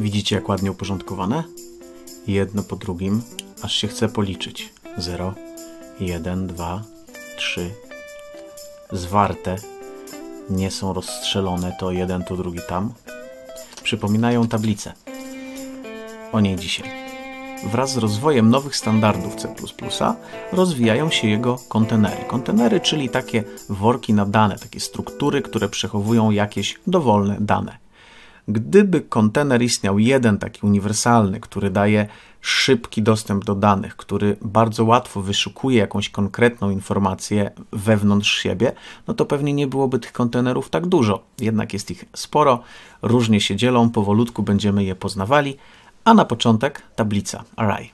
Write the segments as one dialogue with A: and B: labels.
A: Widzicie, jak ładnie uporządkowane? Jedno po drugim, aż się chce policzyć. 0, 1, 2, 3. Zwarte, nie są rozstrzelone, to jeden, to drugi tam. Przypominają tablicę. O niej dzisiaj. Wraz z rozwojem nowych standardów C++ rozwijają się jego kontenery. Kontenery, czyli takie worki na dane, takie struktury, które przechowują jakieś dowolne dane. Gdyby kontener istniał jeden taki uniwersalny, który daje szybki dostęp do danych, który bardzo łatwo wyszukuje jakąś konkretną informację wewnątrz siebie, no to pewnie nie byłoby tych kontenerów tak dużo. Jednak jest ich sporo, różnie się dzielą, powolutku będziemy je poznawali, a na początek tablica array.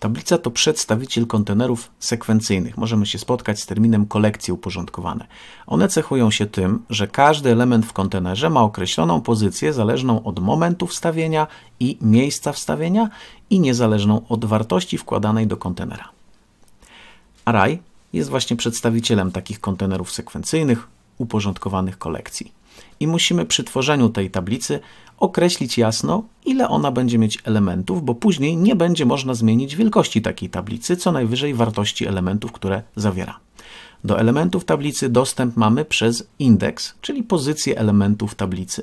A: Tablica to przedstawiciel kontenerów sekwencyjnych. Możemy się spotkać z terminem kolekcje uporządkowane. One cechują się tym, że każdy element w kontenerze ma określoną pozycję zależną od momentu wstawienia i miejsca wstawienia i niezależną od wartości wkładanej do kontenera. Array jest właśnie przedstawicielem takich kontenerów sekwencyjnych, uporządkowanych kolekcji i musimy przy tworzeniu tej tablicy określić jasno, ile ona będzie mieć elementów, bo później nie będzie można zmienić wielkości takiej tablicy, co najwyżej wartości elementów, które zawiera. Do elementów tablicy dostęp mamy przez indeks, czyli pozycję elementów tablicy.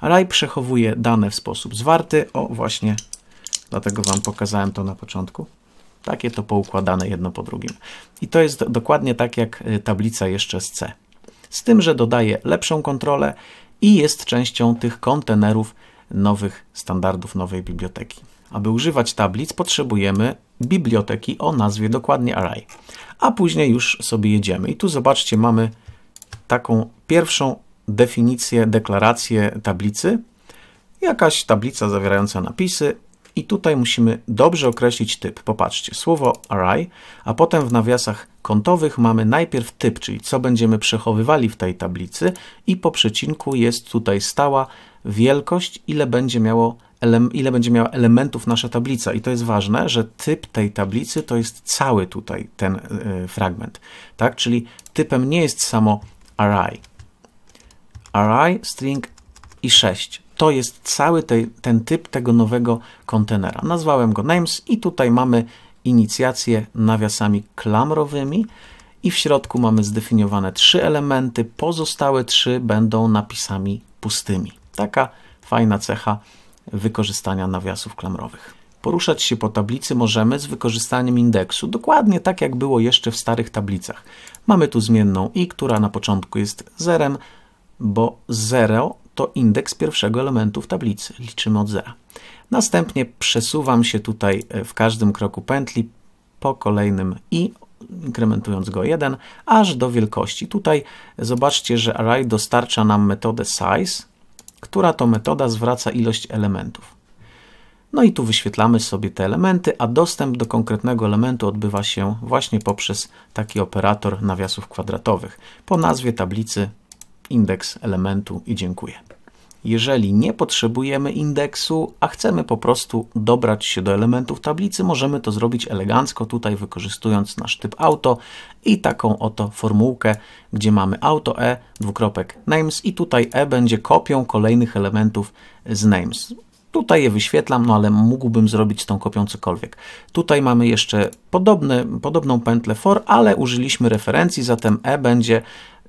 A: Array przechowuje dane w sposób zwarty. O, właśnie, dlatego Wam pokazałem to na początku. Takie to poukładane jedno po drugim. I to jest dokładnie tak jak y, tablica jeszcze z C z tym, że dodaje lepszą kontrolę i jest częścią tych kontenerów nowych standardów nowej biblioteki. Aby używać tablic potrzebujemy biblioteki o nazwie dokładnie array, a później już sobie jedziemy. I tu zobaczcie, mamy taką pierwszą definicję, deklarację tablicy, jakaś tablica zawierająca napisy, i tutaj musimy dobrze określić typ. Popatrzcie, słowo array, a potem w nawiasach kątowych mamy najpierw typ, czyli co będziemy przechowywali w tej tablicy i po przecinku jest tutaj stała wielkość, ile będzie miało ile będzie miała elementów nasza tablica. I to jest ważne, że typ tej tablicy to jest cały tutaj ten e, fragment. Tak? Czyli typem nie jest samo array. Array, string i 6. To jest cały te, ten typ tego nowego kontenera. Nazwałem go names i tutaj mamy inicjację nawiasami klamrowymi i w środku mamy zdefiniowane trzy elementy, pozostałe trzy będą napisami pustymi. Taka fajna cecha wykorzystania nawiasów klamrowych. Poruszać się po tablicy możemy z wykorzystaniem indeksu, dokładnie tak jak było jeszcze w starych tablicach. Mamy tu zmienną i, która na początku jest zerem, bo 0 to indeks pierwszego elementu w tablicy. Liczymy od zera. Następnie przesuwam się tutaj e, w każdym kroku pętli po kolejnym i inkrementując go 1, aż do wielkości. Tutaj zobaczcie, że array dostarcza nam metodę size, która to metoda zwraca ilość elementów. No i tu wyświetlamy sobie te elementy, a dostęp do konkretnego elementu odbywa się właśnie poprzez taki operator nawiasów kwadratowych. Po nazwie tablicy indeks elementu i dziękuję. Jeżeli nie potrzebujemy indeksu, a chcemy po prostu dobrać się do elementów tablicy, możemy to zrobić elegancko tutaj wykorzystując nasz typ auto i taką oto formułkę, gdzie mamy auto e, dwukropek names i tutaj e będzie kopią kolejnych elementów z names. Tutaj je wyświetlam, no ale mógłbym zrobić z tą kopią cokolwiek. Tutaj mamy jeszcze podobny, podobną pętlę for, ale użyliśmy referencji, zatem e będzie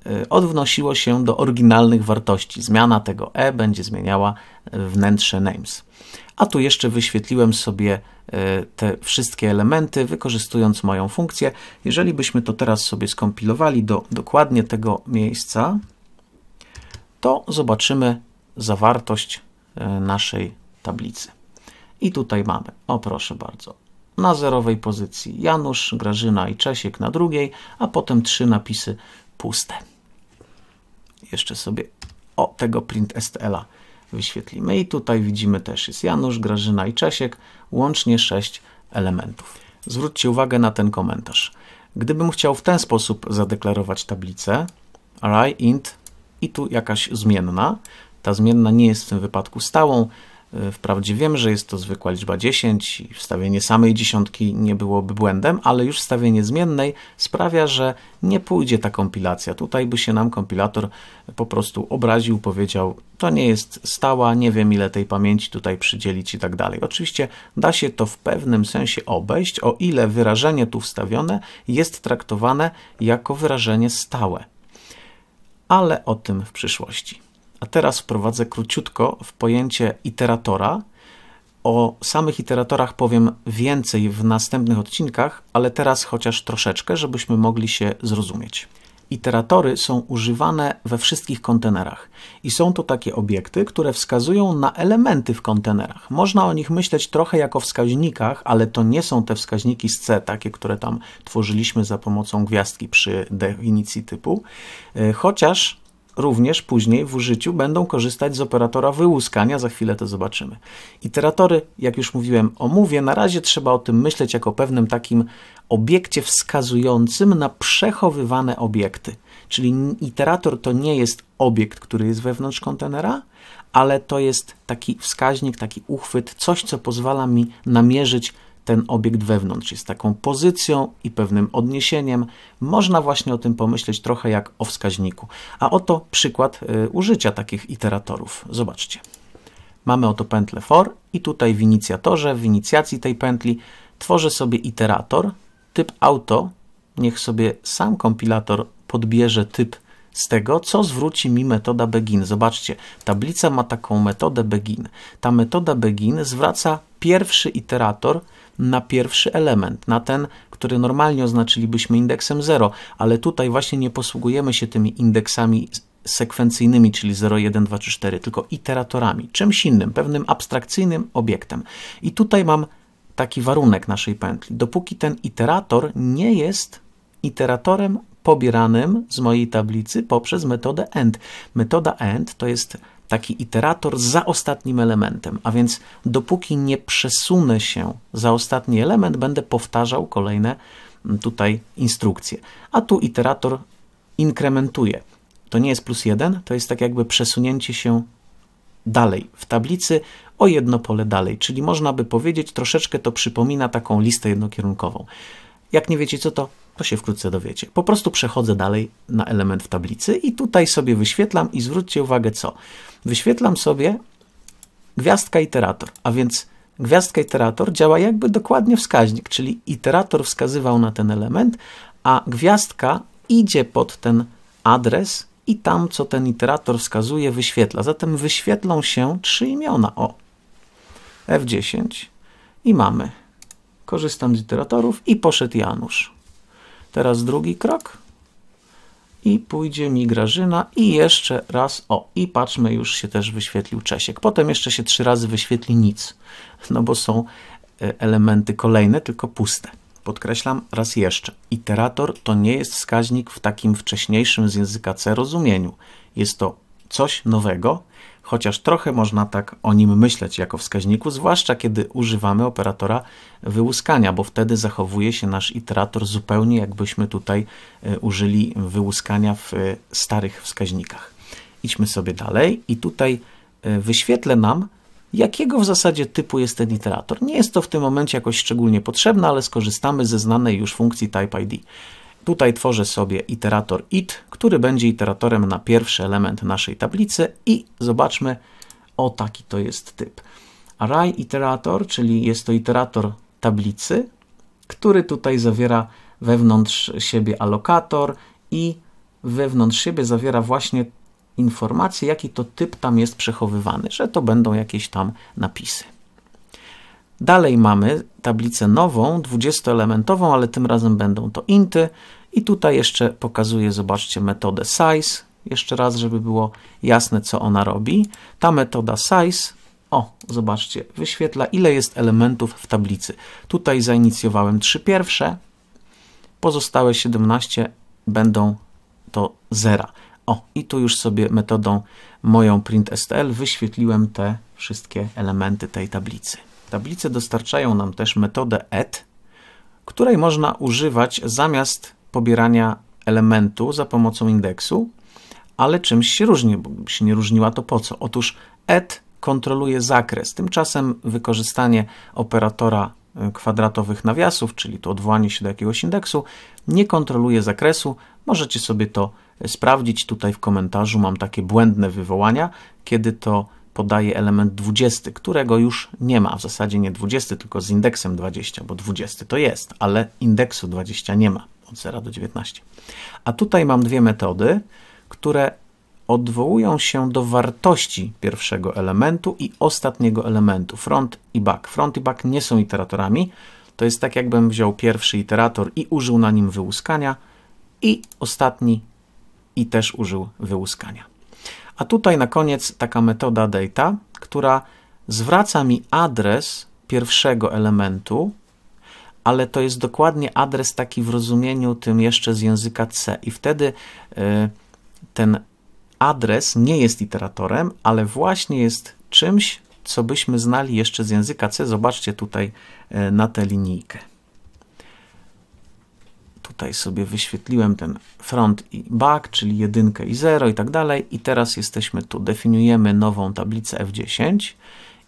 A: Y, odwnosiło się do oryginalnych wartości. Zmiana tego e będzie zmieniała wnętrze names. A tu jeszcze wyświetliłem sobie y, te wszystkie elementy, wykorzystując moją funkcję. Jeżeli byśmy to teraz sobie skompilowali do dokładnie tego miejsca, to zobaczymy zawartość y, naszej tablicy. I tutaj mamy, o proszę bardzo, na zerowej pozycji Janusz, Grażyna i Czesiek na drugiej, a potem trzy napisy puste jeszcze sobie o tego print STL-a wyświetlimy. I tutaj widzimy też jest Janusz, Grażyna i Czesiek, łącznie 6 elementów. Zwróćcie uwagę na ten komentarz. Gdybym chciał w ten sposób zadeklarować tablicę, array int i tu jakaś zmienna, ta zmienna nie jest w tym wypadku stałą, E, wprawdzie wiem, że jest to zwykła liczba 10 i wstawienie samej dziesiątki nie byłoby błędem, ale już wstawienie zmiennej sprawia, że nie pójdzie ta kompilacja. Tutaj by się nam kompilator po prostu obraził, powiedział to nie jest stała, nie wiem ile tej pamięci tutaj przydzielić i tak dalej. Oczywiście da się to w pewnym sensie obejść, o ile wyrażenie tu wstawione jest traktowane jako wyrażenie stałe. Ale o tym w przyszłości. A teraz wprowadzę króciutko w pojęcie iteratora. O samych iteratorach powiem więcej w następnych odcinkach, ale teraz chociaż troszeczkę, żebyśmy mogli się zrozumieć. Iteratory są używane we wszystkich kontenerach i są to takie obiekty, które wskazują na elementy w kontenerach. Można o nich myśleć trochę jako wskaźnikach, ale to nie są te wskaźniki z C, takie, które tam tworzyliśmy za pomocą gwiazdki przy definicji typu, e, chociaż również później w użyciu będą korzystać z operatora wyłuskania, za chwilę to zobaczymy. Iteratory, jak już mówiłem, omówię, na razie trzeba o tym myśleć jako pewnym takim obiekcie wskazującym na przechowywane obiekty. Czyli iterator to nie jest obiekt, który jest wewnątrz kontenera, ale to jest taki wskaźnik, taki uchwyt, coś, co pozwala mi namierzyć ten obiekt wewnątrz. Jest taką pozycją i pewnym odniesieniem. Można właśnie o tym pomyśleć trochę jak o wskaźniku. A oto przykład y, użycia takich iteratorów. Zobaczcie. Mamy oto pętlę for i tutaj w inicjatorze, w inicjacji tej pętli tworzę sobie iterator typ auto. Niech sobie sam kompilator podbierze typ z tego, co zwróci mi metoda begin. Zobaczcie, tablica ma taką metodę begin. Ta metoda begin zwraca pierwszy iterator na pierwszy element, na ten, który normalnie oznaczylibyśmy indeksem 0, ale tutaj właśnie nie posługujemy się tymi indeksami sekwencyjnymi, czyli 0, 1, 2, 3, 4, tylko iteratorami, czymś innym, pewnym abstrakcyjnym obiektem. I tutaj mam taki warunek naszej pętli. Dopóki ten iterator nie jest iteratorem pobieranym z mojej tablicy poprzez metodę end. Metoda end to jest taki iterator za ostatnim elementem, a więc dopóki nie przesunę się za ostatni element, będę powtarzał kolejne mm, tutaj instrukcje. A tu iterator inkrementuje. To nie jest plus jeden, to jest tak jakby przesunięcie się dalej w tablicy o jedno pole dalej, czyli można by powiedzieć, troszeczkę to przypomina taką listę jednokierunkową. Jak nie wiecie co to, to się wkrótce dowiecie. Po prostu przechodzę dalej na element w tablicy i tutaj sobie wyświetlam i zwróćcie uwagę co. Wyświetlam sobie gwiazdka iterator, a więc gwiazdka iterator działa jakby dokładnie wskaźnik, czyli iterator wskazywał na ten element, a gwiazdka idzie pod ten adres i tam, co ten iterator wskazuje, wyświetla. Zatem wyświetlą się trzy imiona. O, F10 i mamy. Korzystam z iteratorów i poszedł Janusz. Teraz drugi krok i pójdzie mi Grażyna i jeszcze raz, o i patrzmy, już się też wyświetlił Czesiek. Potem jeszcze się trzy razy wyświetli nic, no bo są e, elementy kolejne, tylko puste. Podkreślam raz jeszcze, iterator to nie jest wskaźnik w takim wcześniejszym z języka C rozumieniu. Jest to coś nowego, chociaż trochę można tak o nim myśleć jako wskaźniku, zwłaszcza kiedy używamy operatora wyłuskania, bo wtedy zachowuje się nasz iterator zupełnie jakbyśmy tutaj e, użyli wyłuskania w e, starych wskaźnikach. Idźmy sobie dalej i tutaj e, wyświetlę nam, jakiego w zasadzie typu jest ten iterator. Nie jest to w tym momencie jakoś szczególnie potrzebne, ale skorzystamy ze znanej już funkcji type_id. Tutaj tworzę sobie iterator it, który będzie iteratorem na pierwszy element naszej tablicy i zobaczmy, o taki to jest typ. Array iterator, czyli jest to iterator tablicy, który tutaj zawiera wewnątrz siebie alokator i wewnątrz siebie zawiera właśnie informacje, jaki to typ tam jest przechowywany, że to będą jakieś tam napisy. Dalej mamy tablicę nową, 20-elementową, ale tym razem będą to inty. I tutaj jeszcze pokazuję, zobaczcie, metodę size. Jeszcze raz, żeby było jasne, co ona robi. Ta metoda size, o, zobaczcie, wyświetla, ile jest elementów w tablicy. Tutaj zainicjowałem 3 pierwsze, pozostałe 17 będą to zera. O, i tu już sobie metodą moją printstl wyświetliłem te wszystkie elementy tej tablicy. Tablice dostarczają nam też metodę add, której można używać zamiast pobierania elementu za pomocą indeksu, ale czymś się różni, bo się nie różniła to po co? Otóż add kontroluje zakres, tymczasem wykorzystanie operatora y, kwadratowych nawiasów, czyli to odwołanie się do jakiegoś indeksu, nie kontroluje zakresu. Możecie sobie to y, sprawdzić tutaj w komentarzu. Mam takie błędne wywołania, kiedy to podaje element 20, którego już nie ma. W zasadzie nie 20, tylko z indeksem 20, bo 20 to jest, ale indeksu 20 nie ma od 0 do 19. A tutaj mam dwie metody, które odwołują się do wartości pierwszego elementu i ostatniego elementu, front i back. Front i back nie są iteratorami, to jest tak jakbym wziął pierwszy iterator i użył na nim wyłuskania i ostatni i też użył wyłuskania. A tutaj na koniec taka metoda data, która zwraca mi adres pierwszego elementu, ale to jest dokładnie adres taki w rozumieniu tym jeszcze z języka C. I wtedy y, ten adres nie jest iteratorem, ale właśnie jest czymś, co byśmy znali jeszcze z języka C. Zobaczcie tutaj y, na tę linijkę tutaj sobie wyświetliłem ten front i back, czyli jedynkę i 0 i tak dalej i teraz jesteśmy tu, definiujemy nową tablicę F10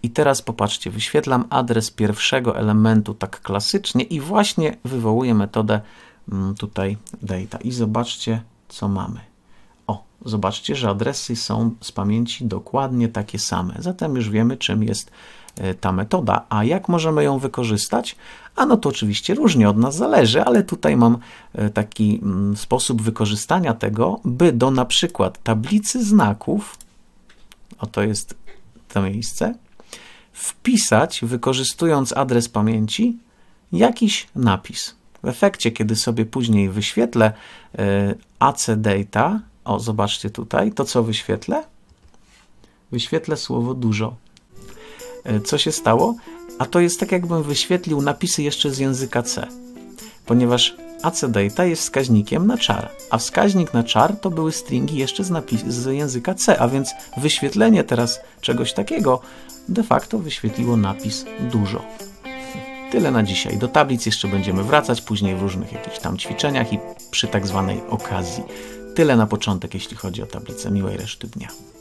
A: i teraz popatrzcie, wyświetlam adres pierwszego elementu tak klasycznie i właśnie wywołuję metodę mm, tutaj data i zobaczcie co mamy. O, zobaczcie, że adresy są z pamięci dokładnie takie same. Zatem już wiemy, czym jest e, ta metoda. A jak możemy ją wykorzystać? A no to oczywiście różnie od nas zależy, ale tutaj mam e, taki mm, sposób wykorzystania tego, by do na przykład tablicy znaków, o to jest to miejsce, wpisać, wykorzystując adres pamięci, jakiś napis. W efekcie, kiedy sobie później wyświetlę e, AC Data, o, zobaczcie tutaj, to co wyświetlę? Wyświetlę słowo dużo. E, co się stało? A to jest tak, jakbym wyświetlił napisy jeszcze z języka C, ponieważ acdata jest wskaźnikiem na czar, a wskaźnik na czar to były stringi jeszcze z, napis- z języka C, a więc wyświetlenie teraz czegoś takiego de facto wyświetliło napis dużo. Tyle na dzisiaj. Do tablic jeszcze będziemy wracać później w różnych jakichś tam ćwiczeniach i przy tak zwanej okazji. Tyle na początek, jeśli chodzi o tablicę. Miłej reszty dnia.